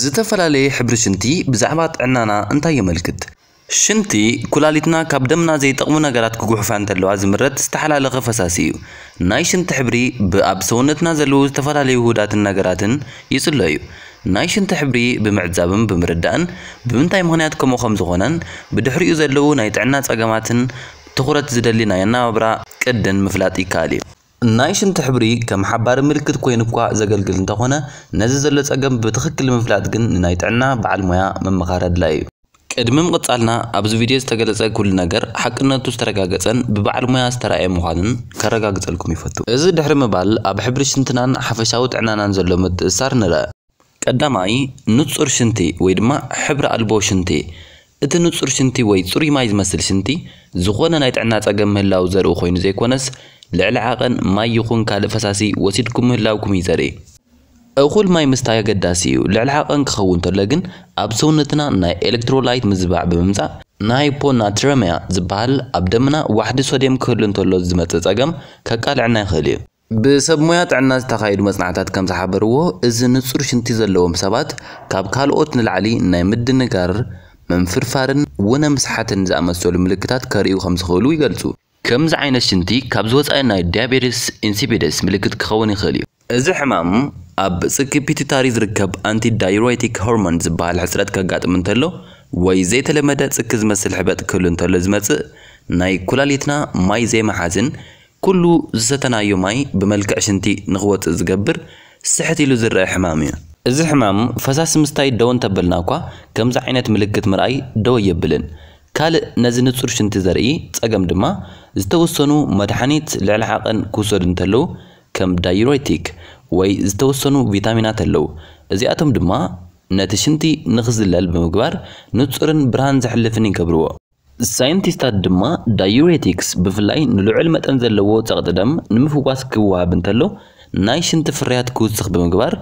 ዝተፈላለየ ሕብሪ ሽንቲ ብዛዕባ ጥዕናና እንታይ የመልክት? ሽንቲ ኩላሊትና ካብ ደምና ዘይጠቕሙ ነገራት ክጉሕፋ እንተለዋ ዝምረት ዝተሓላለኸ ፈሳሲ እዩ። ናይ ሽንቲ ሕብሪ ብኣብ ሰውነትና ዘለዉ ዝተፈላለዩ ውህዳትን ነገራትን ይጽሎ እዩ። ናይ ሽንቲ ሕብሪ ብምዕዛብን ብምርዳእን ብምንታይ ምኽንያት ከምኡ ከም ዝኾነን ብድሕሪኡ ዘለዉ ናይ ጥዕና ጸገማትን ትኹረት ዝደሊናዮ ናብራ ቅድን ምፍላጥ ይከኣል እዩ ናይ ሽንቲ ሕብሪ ከም ሓባሪ ምልክት ኮይኑ እኳ ዘገልግል እንተኾነ ነዚ ዘሎ ጸገም ብትኽክል ምፍላጥ ግን ንናይ ጥዕና በዓል ሞያ መመኻር ኣድላይ እዩ ቅድሚ ምቕጻልና ኣብዚ ቪድዮ ዝተገለጸ ኩሉ ነገር ሓቅነቱ ዝተረጋገጸን ብበዓል ሞያ ዝተረኣየ ምዃንን ከረጋግጸልኩም ይፈቱ እዚ ድሕሪ ምባል ኣብ ሕብሪ ሽንትናን ሓፈሻዊ ጥዕናናን ዘሎ ምትእሳር ንርአ ቀዳማይ ንጹር ሽንቲ ወይ ድማ ሕብሪ ኣልቦ ሽንቲ እቲ ንጹር ሽንቲ ወይ ጽሩይ ማይ ዝመስል ሽንቲ ዝኾነ ናይ ጥዕና ጸገም ምህላው ዘርኢ ኮይኑ ዘይኮነስ ልዕሊ ዓቐን ማይ ይኹን ካልእ ፈሳሲ ወሲድኩም ምህላውኩም እዩ ዘርኢ እኹል ማይ ምስታይ ኣገዳሲ እዩ ልዕሊ ዓቐን ክኸውን እንተሎ ግን ኣብ ሰውነትና ናይ ኤሌክትሮላይት ምዝባዕ ብምምጻእ ናይፖናትረምያ ዝበሃል ኣብ ደምና ዋሕዲ ሶድየም ክህሉ እንተሎ ዝመጽእ ጸገም ከቃልዕና ይኽእል እዩ ብሰብ ሞያ ጥዕና ዝተኻይዱ መጽናዕታት ከም ዝሓበርዎ እዚ ንጹር ሽንቲ ዘለዎም ሰባት ካብ ካልኦት ንላዕሊ ናይ ምድንጋር ምንፍርፋርን ወነ ምስሓትን ዝኣመሰሉ ምልክታት ከርእዩ ከም ዝኽእሉ ይገልጹ ከምዚ ዓይነት ሽንቲ ካብ ዝወፃኢ ናይ ዲያቤደስ ኢንሲፒደስ ምልክት ክኸውን ይኽእል እዩ እዚ ሕማም ኣብ ፅጊ ፒትታሪ ዝርከብ አንቲዳይሮቲክ ሆርሞን ዝበሃል ሕስረት ከጋጥም እንተሎ ወይ ዘይተለመደ ፅኪ ዝመስል ሕበጥ ክህሉ እንተሎ ዝመፅእ ናይ ኩላሊትና ማይ ዘይመሓዝን ኩሉ ዝሰተናዮ ማይ ብመልክዕ ሽንቲ ንኽወፅእ ዝገብር ስሕት ኢሉ ዝረአ ሕማም እዩ እዚ ሕማም ፈሳሲ ምስታይ ደው እንተበልና እኳ ከምዚ ዓይነት ምልክት ምርኣይ ደው የብልን። ካልእ ነዚ ንጹር ሽንቲ ዘርኢ ጸገም ድማ ዝተወሰኑ መድሓኒት ልዕሊ ዓቐን ክውሰዱ እንተለዉ ከም ዳይሮቲክ ወይ ዝተወሰኑ ቪታሚናት ኣለዉ። እዚኣቶም ድማ ነቲ ሽንቲ ንኽዝለል ብምግባር ንጹርን ብርሃን ዘሕልፍን ይገብርዎ። ሳይንቲስታት ድማ ዳይሬቲክስ ብፍላይ ንልዑል መጠን ዘለዎ ጸቕጢ ደም ንምፍዋስ ክወሃብ እንተሎ ናይ ሽንቲ ፍርያት ክውስኽ ብምግባር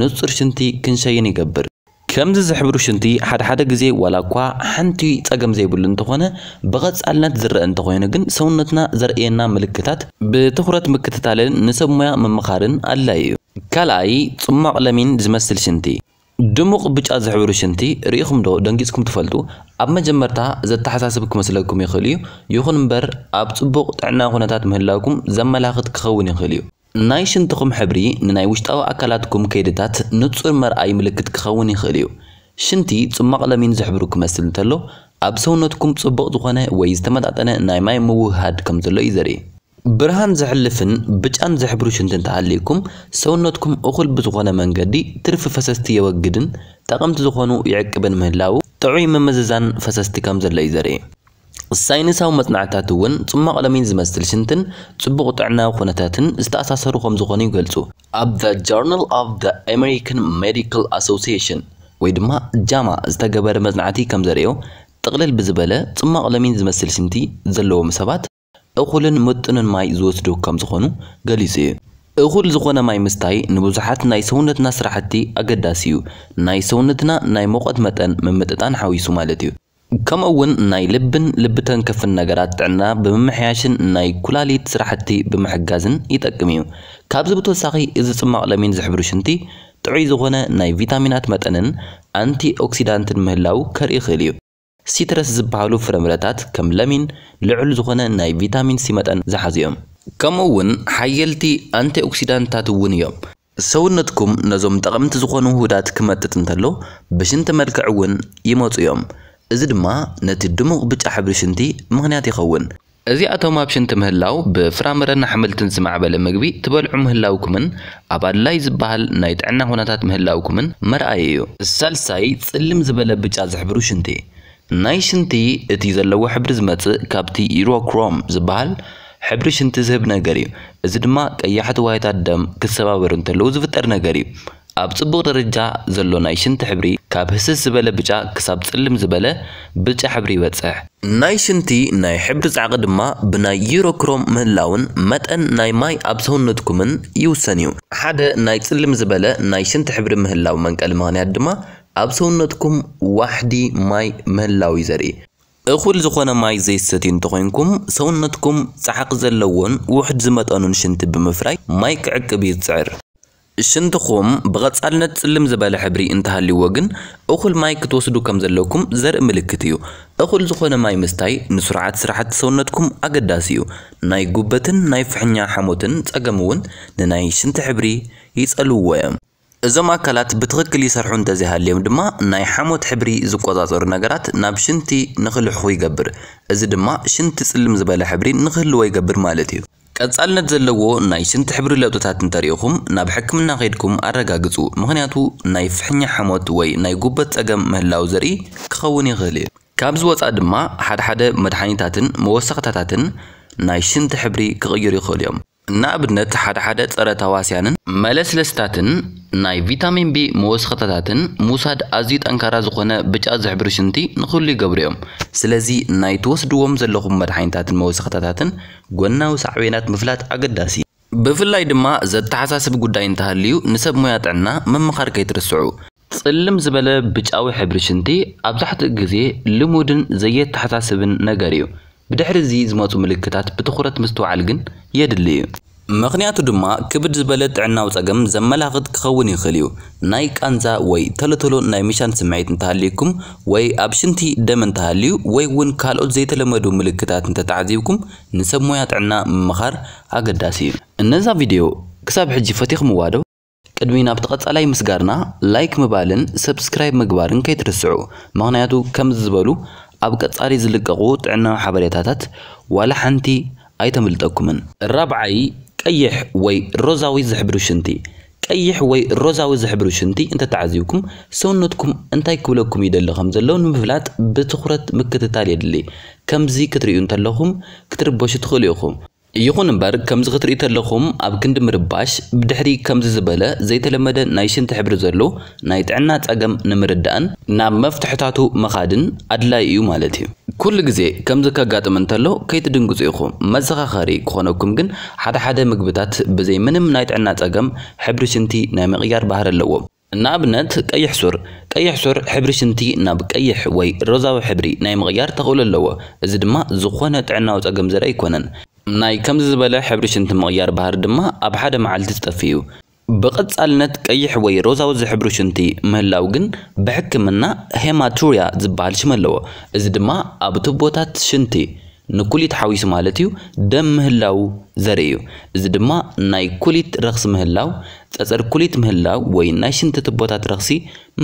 ንጹር ሽንቲ ክንሸይን ይገብር ከምዚ ዝሕብሩ ሽንቲ ሓደ ሓደ ግዜ ዋላ እኳ ሓንቲ ጸገም ዘይብሉ እንተኾነ ብቐጻልነት ዝረአ እንተኾይኑ ግን ሰውነትና ዘርእየና ምልክታት ብትኹረት ምክትታልን ንሰብ ሞያ ምምኻርን ኣድላይ እዩ ካልኣይ ጽማቕ ለሚን ዝመስል ሽንቲ ድሙቕ ብጫ ዝሕብሩ ሽንቲ ርኢኹም ዶ ደንጊጽኩም ትፈልጡ ኣብ መጀመርታ ዘተሓሳስብ ክመስለኩም ይኽእል እዩ ይኹን እምበር ኣብ ጽቡቕ ጥዕና ኩነታት ምህላውኩም ዘመላኽት ክኸውን ይኽእል እዩ ناي شنتخم حبري نناي وشتاو أكلاتكم كيدتات نتصور مرأي ملكت كخوني خليو شنتي تصمق لمين زحبروك مسلو تلو أبسو نوتكم تصبق دخانة ويستمد عطانة ناي ماي موهاد كمزلو إذري برهان زحلفن بجان زحبرو شنتن تعليكم سو نوتكم أخل بزخانة منقدي ترف فسستي يوقدن تقمت زخانو يعكبن مهلاو تعوي ممززان فسستي كمزلو إذري ሳይንሳዊ መፅናዕታት እውን ፅሟቕ ለሚን ዝመስል ሽንትን ፅቡቕ ጥዕናዊ ኩነታትን ዝተኣሳሰሩ ከም ዝኾኑ ይገልፁ ኣብ ዘ ጆርናል ኦፍ ዘ ኣሜሪካን ሜዲካል ኣሶሲሽን ወይ ድማ ጃማ ዝተገበረ መፅናዕቲ ከም ዘርዮ ጥቕልል ብዝበለ ፅሟቕ ለሚን ዝመስል ሽንቲ ዘለዎም ሰባት እኹልን ምጥንን ማይ ዝወስዱ ከም ዝኾኑ ገሊጹ እዩ እኹል ዝኾነ ማይ ምስታይ ንብዙሓት ናይ ሰውነትና ስራሕቲ ኣገዳሲ እዩ ናይ ሰውነትና ናይ ሙቐት መጠን ምምጥጣን ሓዊሱ ማለት እዩ ከም እውን ናይ ልብን ልቢ ተንከፍን ነገራት ጥዕና ብምምሕያሽን ናይ ኩላሊት ስራሕቲ ብምሕጋዝን ይጠቅም እዩ ካብዚ ብተወሳኺ እዚ ፅማቕ ለሚን ዝሕብሩ ሽንቲ ጥዑይ ዝኾነ ናይ ቪታሚናት መጠንን ኣንቲ ኦክሲዳንትን ምህላው ከርኢ ይኽእል እዩ ሲትረስ ዝበሃሉ ፍረምረታት ከም ለሚን ልዑል ዝኾነ ናይ ቪታሚን ሲ መጠን ዝሓዙ እዮም ከምኡ እውን ሓየልቲ ኣንቲ ኦክሲዳንትታት እውን እዮም ሰውነትኩም ነዞም ጠቐምቲ ዝኾኑ ውህዳት ክመጥጥ እንተሎ ብሽንቲ መልክዕ እውን ይመፁ እዮም እዚ ድማ ነቲ ድሙቕ ብጫ ሕብሪ ሽንቲ ምኽንያት ይኸውን እዚኣቶም ኣብ ሽንቲ ምህላው ብፍራምረን ኣሕምልትን ዝማዕበለ ምግቢ ትበልዑ ምህላውኩምን ኣብ ኣድላይ ዝበሃል ናይ ጥዕና ኩነታት ምህላውኩምን መርኣየ እዩ ሳልሳይ ፅልም ዝበለ ብጫ ዝሕብሩ ሽንቲ ናይ ሽንቲ እቲ ዘለዎ ሕብሪ ዝመፅእ ካብቲ ኢሮክሮም ዝበሃል ሕብሪ ሽንቲ ዝህብ ነገር እዩ እዚ ድማ ቀያሕቲ ዋይታት ደም ክሰባበሩ እንተለዉ ዝፍጠር ነገር እዩ ኣብ ጽቡቕ ደረጃ ዘሎ ናይ ሽንቲ ሕብሪ ካብ ህስስ ዝበለ ብጫ ክሳብ ፅልም ዝበለ ብጫ ሕብሪ ይበፅሕ ናይ ሽንቲ ናይ ሕብሪ ፃዕቂ ድማ ብናይ ዩሮክሮም ምህላውን መጠን ናይ ማይ ኣብ ሰውነትኩምን ይውሰን እዩ ሓደ ናይ ፅልም ዝበለ ናይ ሽንቲ ሕብሪ ምህላው መንቀል ምክንያት ድማ ኣብ ሰውነትኩም ዋሕዲ ማይ ምህላው እዩ ዘርኢ እኹል ዝኾነ ማይ ዘይሰቲ እንተኮንኩም ሰውነትኩም ፃሓቂ ዘለዎን ውሕድ ዝመጠኑን ሽንቲ ብምፍራይ ማይ ክዕቅብ ይፅዕር شنتخوم بغت ألنت سلم زبالة حبري انتهى اللي وجن أخل ماي كتوصدو كم زلوكم زر ملكتيو أخل زخونا ماي مستاي نسرعات سرعات سونتكم أقداسيو ناي قبتن ناي فحنيا حموتن تقامون ناي شنت حبري يسألوا ويم እዞም ኣካላት ብትኽክል ይሰርሑ እንተዘይሃልዮም ድማ ናይ ሓሞት ሕብሪ ዝቆፃፀሩ ነገራት ናብ ሽንቲ ንክልሕኹ ይገብር እዚ ድማ ሽንቲ ፅልም ዝበለ ሕብሪ ንክህልዎ ይገብር ማለት مالتيو ቀጻልነት ዘለዎ ናይ ሽንቲ ሕብሪ ለውጥታት እንተሪኢኹም ናብ ሕክምና ከይድኩም ኣረጋግፁ። ምክንያቱ ናይ ፍሕኛ ሓሞት ወይ ናይ ጉበት ፀገም ምህላው ዘርኢ ክኸውን ይኽእል እዩ። ካብ ወፃኢ ድማ ሓደ ሓደ መድሓኒታትን መወሰኽታታትን ናይ ሽንቲ ሕብሪ ክቕይሩ ይኽእል እዮም። ንኣብነት ሓደ ሓደ ፀረ ተዋስያንን መለስለስታትን ናይ ቪታሚን ቢ መወስኸታታትን ምውሳድ ኣዝዩ ጠንካራ ዝኾነ ብጫ ዝሕብሪ ሽንቲ ንኽህሉ ይገብሩ እዮም ስለዚ ናይ ትወስድዎም ዘለኹም መድሓኒታትን መወስኸታታትን ጎናዊ ሳዕቤናት ምፍላጥ ኣገዳሲ ብፍላይ ድማ ዘተሓሳስብ ጉዳይ እንተሃልዩ ንሰብ ሞያ ጥዕና ምምኻር ከይትርስዑ ፅልም ዝበለ ብጫዊ ሕብሪ ሽንቲ ኣብዛሕትኡ ግዜ ልሙድን ዘየተሓሳስብን ነገር እዩ ብድሕሪ እዚ ዝመፁ ምልክታት ብትኩረት ምስትውዓል ግን የድሊ እዩ ምክንያቱ ድማ ክብድ ዝበለ ጥዕናዊ ፀገም ዘመላኽት ክኸውን ይኽእል እዩ ናይ ቃንዛ ወይ ተለተሎ ናይ ምሻን ስምዒት እንተሃልዩኩም ወይ ኣብ ሽንቲ ደም እንተሃልዩ ወይ እውን ካልኦት ዘይተለመዱ ምልክታት እንተተዓዚብኩም ንሰብ ሞያ ጥዕና ምምኻር ኣገዳሲ እዩ እነዛ ቪድዮ ክሳብ ሕጂ ፈቲኹምዋ ዶ ቅድሚ ናብ ቀጻላይ ምስጋርና ላይክ ምባልን ሰብስክራይብ ምግባርን ከይትርስዑ ምክንያቱ ከምዝበሉ ኣብ ቀጻሊ ዝልቀቑ ጥዕናዊ ሓበሬታታት ዋላ ሓንቲ ኣይተምልጠኩምን ራብዓይ ቀይሕ ወይ ሮዛዊ ዝሕብሩ ሽንቲ ቀይሕ ወይ ሮዛዊ ዝሕብሩ ሽንቲ እንተተዓዝብኩም ሰውነትኩም እንታይ ክብለኩም እዩ ደሎ ከም ዘሎ ንምፍላጥ ብትኩረት ምክትታል የድሊ ከምዚ ክትርእዩ እንተለኹም ክትርበሹ ትኽእሉ ኢኹም ይኹን እምበር ከምዚ ክትርኢ ተለኹም ኣብ ክንዲ ምርባሽ ብድሕሪ ከምዚ ዝበለ ዘይተለመደ ናይ ሽንቲ ሕብሪ ዘሎ ናይ ጥዕና ፀገም ንምርዳእን ናብ መፍትሕታቱ ምኻድን ኣድላይ እዩ ማለት እዩ ኩሉ ግዜ ከምዚ ከጋጥም እንተሎ ከይትድንግፁ ኢኹም መዘኻኸሪ ክኾነኩም ግን ሓደ ሓደ ምግብታት ብዘይ ምንም ናይ ጥዕና ፀገም ሕብሪ ሽንቲ ናይ ምቕያር ባህር ኣለዎም ንኣብነት ቀይሕ ሱር ቀይሕ ሱር ሕብሪ ሽንቲ ናብ ቀይሕ ወይ ሮዛዊ ሕብሪ ናይ ምቕያር ተኽእሎ ኣለዎ እዚ ድማ ዝኾነ ጥዕናዊ ፀገም ዘርኢ ኣይኮነን ናይ ከምዚ ዝበለ ሕብሪ ሽንቲ ምቕያር ባህር ድማ ኣብ ሓደ መዓልቲ ዝጠፍእ እዩ ብቐጻልነት ቀይሕ ወይ ሮዛዊ ዝሕብሩ ሽንቲ ምህላው ግን ብሕክምና ሄማቱርያ ዝበሃል ሽም ኣለዎ እዚ ድማ ኣብ ቱቦታት ሽንቲ ንኩሊት ሓዊሱ ማለት እዩ ደም ምህላው ዘርኢ እዩ እዚ ድማ ናይ ኩሊት ረኽሲ ምህላው ፀፀር ኩሊት ምህላው ወይ ናይ ሽንቲ ትቦታት ረኽሲ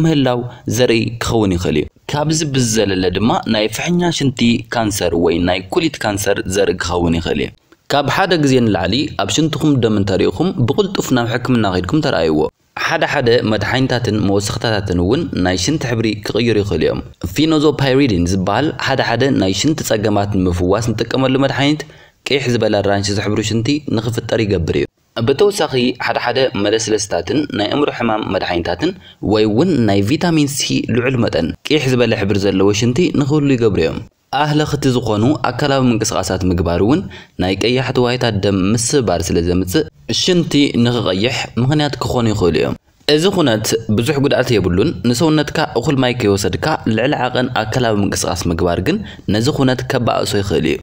ምህላው ዘርኢ ክኸውን ይኽእል እዩ ካብዚ ብዝዘለለ ድማ ናይ ፍሕኛ ሽንቲ ካንሰር ወይ ናይ ኩሊት ካንሰር ዘርኢ ክኸውን ይኽእል እዩ كاب حدا جزين العلي أبشنتكم دم تاريخكم بقلتوفنا حكم ناقدكم ترأيوا حدا حدا متحين تاتن موسخت تاتن ون نايشنت حبري كغيري خليهم في نزو بايريدين زبال حدا حدا نايشنت تسجمات مفواس نتكمل لمتحين كي حزب الرانش زحبروشنتي نخف الطريق بريو بتو ساقي حدا حدا مدسلس تاتن ناي امر حمام مدحين تاتن ويون ناي فيتامين سي لعلمتن كي حزب الحبر زلوشنتي نخولي قبريهم ኣህለ ክቲ ዝኾኑ ኣካላዊ ምንቅስቓሳት ምግባር እውን ናይ ቀያሕቲ ዋይታት ደም ምስባር ስለ ዘምፅእ ሽንቲ ንኽቐይሕ ምኽንያት ክኾኑ ይኽእሉ እዮም እዚ ኩነት ብዙሕ ጉድኣት የብሉን ንሰውነትካ እኹል ማይ ከይወሰድካ ልዕሊ ዓቐን ኣካላዊ ምንቅስቓስ ምግባር ግን ነዚ ኩነት ከባእሶ ይኽእል እዩ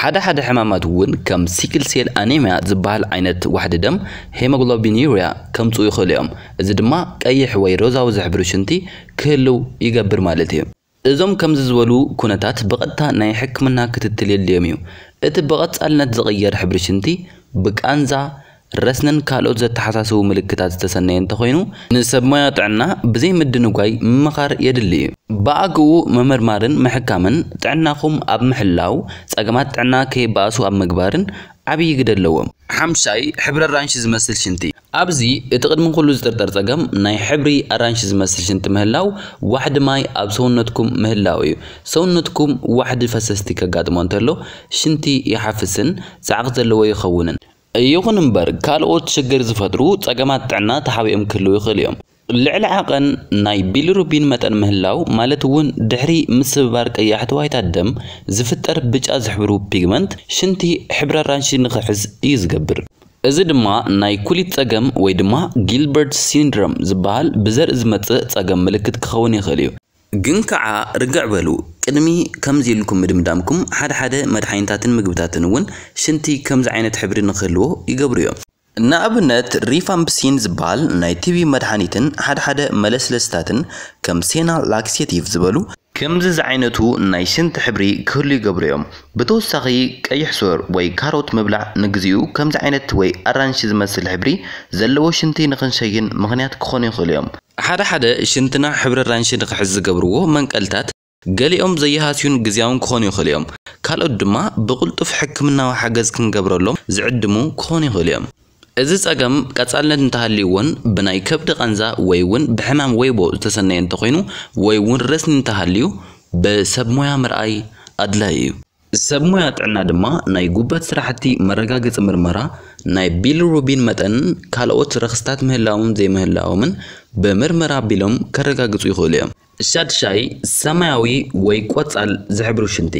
ሓደ ሓደ ሕማማት እውን ከም ሲክልሴል ኣኔምያ ዝበሃል ዓይነት ዋሕዲ ደም ሄሞግሎቢኒሪያ ከምፅኡ ይኽእሉ እዮም እዚ ድማ ቀይሕ ወይ ሮዛዊ ዝሕብሩ ሽንቲ ክህልው ይገብር ማለት እዩ እዞም ከምዚ ዝበሉ ኩነታት ብቐጥታ ናይ ሕክምና ክትትል የድልዮም እዩ እቲ ብቐጻልነት ዝቕየር ሕብሪ ሽንቲ ብቃንዛ ረስንን ካልኦት ዘተሓሳስቡ ምልክታት ዝተሰነየ እንተኮይኑ ንሰብ ሞያ ጥዕና ብዘይ ምድንጓይ ምምኻር የድሊ እዩ ብኣግኡ መመርማርን ምሕካምን ጥዕናኹም ኣብ ምሕላው ጸገማት ጥዕና ከይበኣሱ ኣብ ምግባርን عبي قدر لهم حمشاي حبر الرانش زمسل شنتي أبزي يتقد من كل زتر ترتقم ناي حبري الرانش زمسل شنت مهلاو واحد ماي أب سونتكم مهلاوي سونتكم واحد فسستي كقاد مونتلو شنتي يحفسن زعقت اللو يخونن يغن مبر كالوت شجر زفترو تقامات عنا تحاوي أمكلو يخليهم ልዕሊ ዓቐን ናይ ቢሊሩቢን መጠን ምህላው ማለት እውን ድሕሪ ምስብባር ቀያሕቲ ዋይታ ደም ዝፍጠር ብጫ ዝሕብሩ ፒግመንት ሽንቲ ሕብረ ኣራንሺ ንክሕዝ እዩ ዝገብር እዚ ድማ ናይ ኩሊት ፀገም ወይ ድማ ጊልበርት ሲንድሮም ዝበሃል ብዘርኢ ዝመፅእ ፀገም ምልክት ክኸውን ይኽእል እዩ ግን ከዓ ርግዕ በሉ ቅድሚ ከምዚ ኢልኩም ምድምዳምኩም ሓደ ሓደ መድሓኒታትን ምግብታትን እውን ሽንቲ ከምዚ ዓይነት ሕብሪ ንክህልዎ ይገብሩ እዮም ንኣብነት ሪፋምፕሲን ዝበሃል ናይ ቲቢ መድሓኒትን ሓደ ሓደ መለስለስታትን ከም ሴናል ላክሴቲቭ ዝበሉ ከምዚ ዝዓይነቱ ናይ ሽንቲ ሕብሪ ክህሉ ይገብሩ እዮም ብተወሳኺ ቀይሕ ሱር ወይ ካሮት ምብላዕ ንግዚኡ ከምዚ ዓይነት ወይ ኣራንሺ ዝመስል ሕብሪ ዘለዎ ሽንቲ ንክንሸይን ምክንያት ክኾኑ ይኽእሉ እዮም ሓደ ሓደ ሽንትና ሕብሪ ኣራንሺ ንክሕዝ ዝገብርዎ መንቀልታት ገሊኦም ዘይሃስዩን ግዜያውን ክኾኑ ይኽእሉ እዮም ካልኦት ድማ ብቕልጡፍ ሕክምናዊ ሓገዝ ክንገብረሎም ዝዕድሙ ክኾኑ ይኽእሉ እዮም እዚ ጸገም ቀጻልነት እንተሃልይዎን ብናይ ከብዲ ቐንዛ ወይ እውን ብሕማም ወይቦ ዝተሰነየ እንተኮይኑ ወይ እውን ረስኒ እንተሃልዩ ብሰብ ሞያ ምርኣይ ኣድላይ እዩ ሰብ ሞያ ጥዕና ድማ ናይ ጉበት ስራሕቲ መረጋገፂ ምርመራ ናይ ቢልሩቢን መጠንን ካልኦት ረክስታት ምህላዎም ዘይምህላዎምን ብምርመራ ኣቢሎም ከረጋግፁ ይኽእሉ እዮም ሻድሻይ ሰማያዊ ወይ ቆጻል ዝሕብሩ ሽንቲ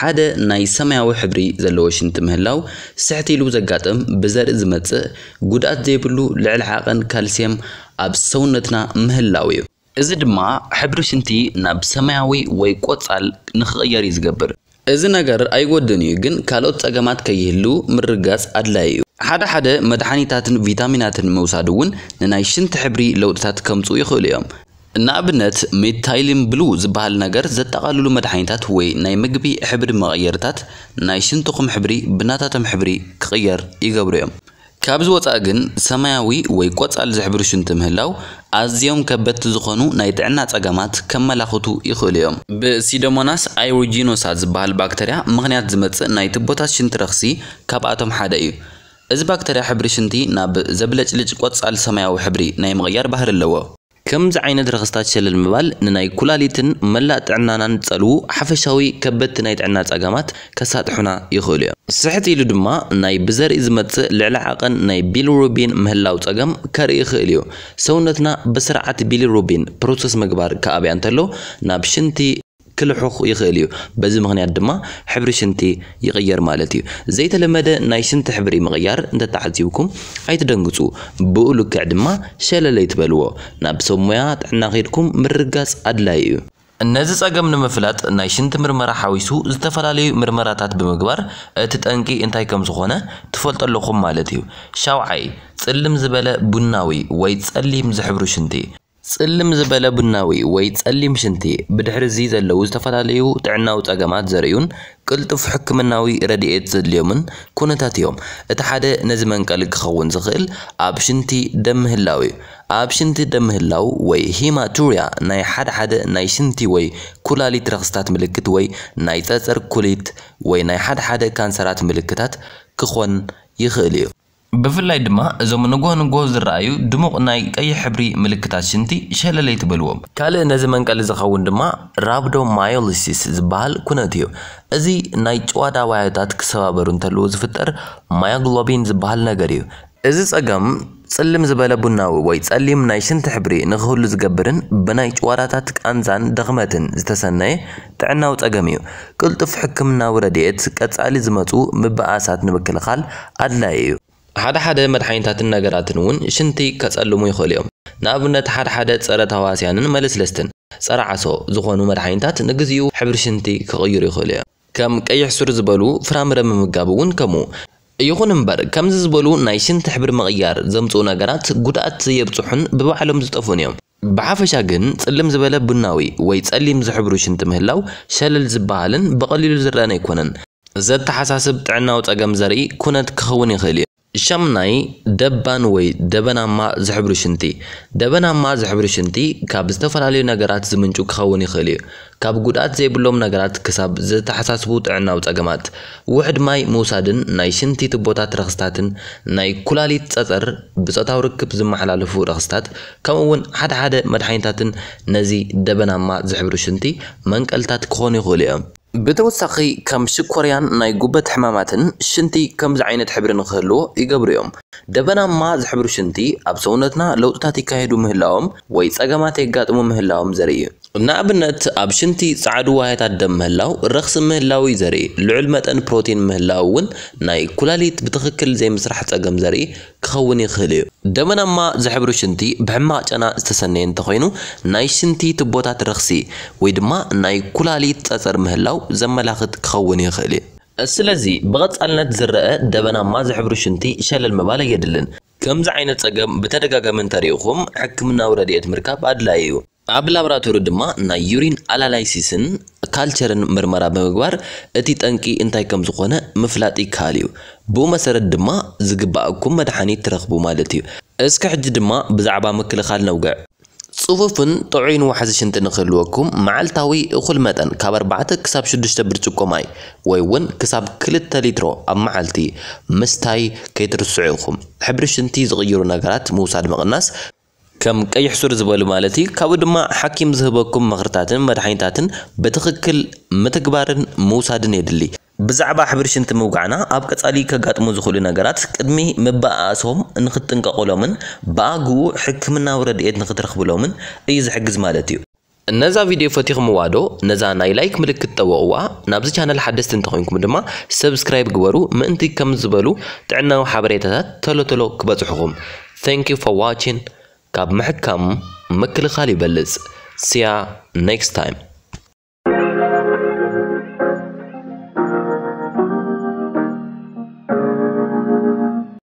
ሓደ ናይ ሰማያዊ ሕብሪ ዘለዎ ሽንቲ ምህላው ስሕት ኢሉ ዘጋጥም ብዘርኢ ዝመፅእ ጉድኣት ዘይብሉ ልዕሊ ዓቐን ካልሲየም ኣብ ሰውነትና ምህላው እዩ እዚ ድማ ሕብሪ ሽንቲ ናብ ሰማያዊ ወይ ቆፃል ንኽቕየር እዩ ዝገብር እዚ ነገር ኣይጎድን እዩ ግን ካልኦት ፀገማት ከይህሉ ምርጋፅ ኣድላይ እዩ ሓደ ሓደ መድሓኒታትን ቪታሚናትን ምውሳድ እውን ንናይ ሽንቲ ሕብሪ ለውጥታት ከምፁ ይኽእሉ እዮም ንኣብነት ሜታይሊን ብሉ ዝበሃል ነገር ዘጠቓልሉ መድሓኒታት ወይ ናይ ምግቢ ሕብሪ መቐየርታት ናይ ሽንትኹም ሕብሪ ብናታቶም ሕብሪ ክቕየር ይገብሩ እዮም ካብዚ ወፃኢ ግን ሰማያዊ ወይ ቆፃል ዝሕብሩ ሽንቲ ምህላው ኣዝዮም ከበድቲ ዝኾኑ ናይ ጥዕና ፀገማት ከመላኽቱ ይኽእሉ እዮም ብሲዶሞናስ ኣይሮጂኖሳ ዝበሃል ባክተርያ ምኽንያት ዝመፅእ ናይ ትቦታት ሽንቲ ረኽሲ ካብኣቶም ሓደ እዩ እዚ ባክተርያ ሕብሪ ሽንቲ ናብ ዘብለጭልጭ ቆፃል ሰማያዊ ሕብሪ ናይ ምቕያር ባህር ኣለዎ كم زعينة درغستات شل المبال نناي كلاليتن ملا تعنانان تسألو حفشاوي كبت ناي تعنان كسات حنا يخوليو سحتي لدما ناي بزر إزمت لعلاقن ناي روبين مهلاو تأقام كار يخوليو سونتنا بسرعة روبين بروسس مقبار كأبي أنتلو نابشنتي ክልሕኽ ይኽእል እዩ በዚ ምክንያት ድማ ሕብሪ ሽንቲ ይቕየር ማለት እዩ ዘይተለመደ ናይ ሽንቲ ሕብሪ ምቕያር እንተተዓዚብኩም ኣይትደንግፁ ብኡ ልክዕ ድማ ሸለለይ ትበልዎ ናብ ሰብ ሞያ ጥዕና ከይድኩም ምርጋፅ ኣድላይ እዩ ነዚ ጸገም ንምፍላጥ ናይ ሽንቲ ምርመራ ሓዊሱ ዝተፈላለዩ ምርመራታት ብምግባር እቲ ጠንቂ እንታይ ከም ዝኾነ ትፈልጡ ኣለኹም ማለት እዩ ሻውዓይ ጽልም ዝበለ ቡናዊ ወይ ጸሊም ዝሕብሩ ሽንቲ ጽልም ዝበለ ቡናዊ ወይ ጸሊም ሽንቲ ብድሕሪ እዚ ዘለዉ ዝተፈላለዩ ጥዕናዊ ጸገማት ዘርእዩን ቅልጡፍ ሕክምናዊ ረድኤት ዘድልዮምን ኩነታት እዮም እቲ ሓደ ነዚ መንቀል ክኸውን ዝኽእል ኣብ ሽንቲ ደም ምህላው እዩ ኣብ ሽንቲ ደም ምህላው ወይ ሂማቱሪያ ናይ ሓደ ሓደ ናይ ሽንቲ ወይ ኩላሊት ረክስታት ምልክት ወይ ናይ ጸጸር ኩሊት ወይ ናይ ሓደ ሓደ ካንሰራት ምልክታት ክኾን ይኽእል እዩ ብፍላይ ድማ እዞም ንጎ ንጎ ዝረኣዩ ድሙቕ ናይ ቀይሕ ሕብሪ ምልክታት ሽንቲ ሸለለይ ትብልዎም ካልእ ነዚ መንቀሊ ዝኸውን ድማ ራብዶማዮሊሲስ ዝበሃል ኩነት እዩ እዚ ናይ ጭዋዳ ዋዮታት ክሰባበሩ እንተልዎ ዝፍጠር ማያግሎቢን ዝበሃል ነገር እዩ እዚ ጸገም ጽልም ዝበለ ቡናዊ ወይ ጸሊም ናይ ሽንቲ ሕብሪ ንኽህሉ ዝገብርን ብናይ ጭዋዳታት ቃንዛን ደኽመትን ዝተሰነየ ጥዕናዊ ጸገም እዩ ቅልጡፍ ሕክምናዊ ረድኤት ቀጻሊ ዝመፁ ምብኣሳት ንምክልኻል ኣድላይ እዩ ሓደ ሓደ መድሓኒታትን ነገራትን እውን ሽንቲ ከጸልሙ ይኽእሉ እዮም። ንኣብነት ሓደ ሓደ ጸረ ተዋስያንን መለስለስትን ፀረ ዓሶ ዝኾኑ መድሓኒታት ንግዜኡ ሕብሪ ሽንቲ ክቕይሩ ይኽእሉ እዮም። ከም ቀይሕ ሱር ዝበሉ ፍራምረ ምምጋብ እውን ከምኡ ይኹን እምበር ከምዚ ዝበሉ ናይ ሽንቲ ሕብሪ ምቕያር ዘምፅኡ ነገራት ጉድኣት ዘየብፅሑን ብባዕሎም ዝጠፉን እዮም። ብሓፈሻ ግን ጽልም ዝበለ ቡናዊ ወይ ጸሊም ዝሕብሩ ሽንቲ ምህላው ሸለል ዝበሃልን ብቐሊሉ ዝረአን ኣይኮነን ዘተሓሳስብ ጥዕናዊ ጸገም ዘርኢ ኩነት ክኸውን ይኽእል እዩ። ሻምናይ ደባን ወይ ደበናማ ዝሕብሩ ሽንቲ ደበናማ ዝሕብሩ ሽንቲ ካብ ዝተፈላለዩ ነገራት ዝምንጩ ክኸውን ይኽእል እዩ ካብ ጉድኣት ዘይብሎም ነገራት ክሳብ ዘተሓሳስቡ ጥዕናዊ ፀገማት ውሕድ ማይ ምውሳድን ናይ ሽንቲ ትቦታት ረክስታትን ናይ ኩላሊት ፀፀር ብፆታዊ ርክብ ዝመሓላለፉ ረኽስታት ከምኡውን ሓደ ሓደ መድሓኒታትን ነዚ ደበናማ ዝሕብሩ ሽንቲ መንቀልታት ክኾኑ ይኽእሉ እዮም ብተወሳኺ ከም ሽኮርያን ናይ ጉበት ሕማማትን ሽንቲ ከምዚ ዓይነት ሕብሪ ንክህልዎ ይገብሩ እዮም ደበናማ ዝሕብሩ ሽንቲ ኣብ ሰውነትና ለውጥታት ይካየዱ ምህላዎም ወይ ፀገማት የጋጥሙ ምህላዎም ዘርኢ እዩ ንኣብነት ኣብ ሽንቲ ፃዕዱ ዋህያታት ደም ምህላው ረኽሲ ምህላው እዩ ዘርኢ ልዑል መጠን ፕሮቲን ምህላው እውን ናይ ኩላሊት ብትኽክል ዘይምስራሕ ፀገም ዘርኢ ክኸውን ይኽእል እዩ ደመናማ ዝሕብሩ ሽንቲ ብሕማቅ ጨና ዝተሰነየ እንተኮይኑ ናይ ሽንቲ ትቦታት ረኽሲ ወይ ድማ ናይ ኩላሊት ፀፀር ምህላው ዘመላኽት ክኸውን ይኽእል እዩ ስለዚ ብቐፃልነት ዝረአ ደበናማ ዝሕብሩ ሽንቲ ሸለል ምባል ኣየድልን ከምዚ ዓይነት ፀገም ብተደጋጋሚ እንተሪኢኹም ሕክምናዊ ረድኤት ምርካብ ኣድላይ እዩ عباللابراتور دما نا يورين ألاليسيسن كالتشرن مرمرة بمقبار اتي تنكي انتاي كمزقونا مفلاتي كاليو بوما سرد دما زقباكم مدحاني ترغبو مالتيو اسكح جدما بزعبا مكلخال نوقع صوفن طعين وحزشن تنخلوكم معلتاوي اخل متن كابر بعتك كساب شدشت برتشكو ماي ويون كساب كل تليترو ام معلتي مستاي كيترسعوكم حبرشنتي زغيرو نغرات موساد مقناس كم كي حسور زبالو مالتي كابو دما حكيم زهبكم مغرتاتن مدحينتاتن بتخكل متكبارن موسادن يدلي بزعبا حبرشن تموقعنا أبقى علي كقاتمو زخول نغرات قدمي مبا أسهم نختن كقولومن باقو حكمنا ورد إيد نختر خبولومن إيز حقز مالتيو نزا فيديو فتيخ موادو نزا ناي لايك ملك توقوا نابز چانل حدست انتخوينكم دما سبسكرايب قبرو منتي كم زبالو تعناو حبريتات تلو تلو كباتحكم Thank you for watching كاب محكم مكل خالي بلز سيا نيكست تايم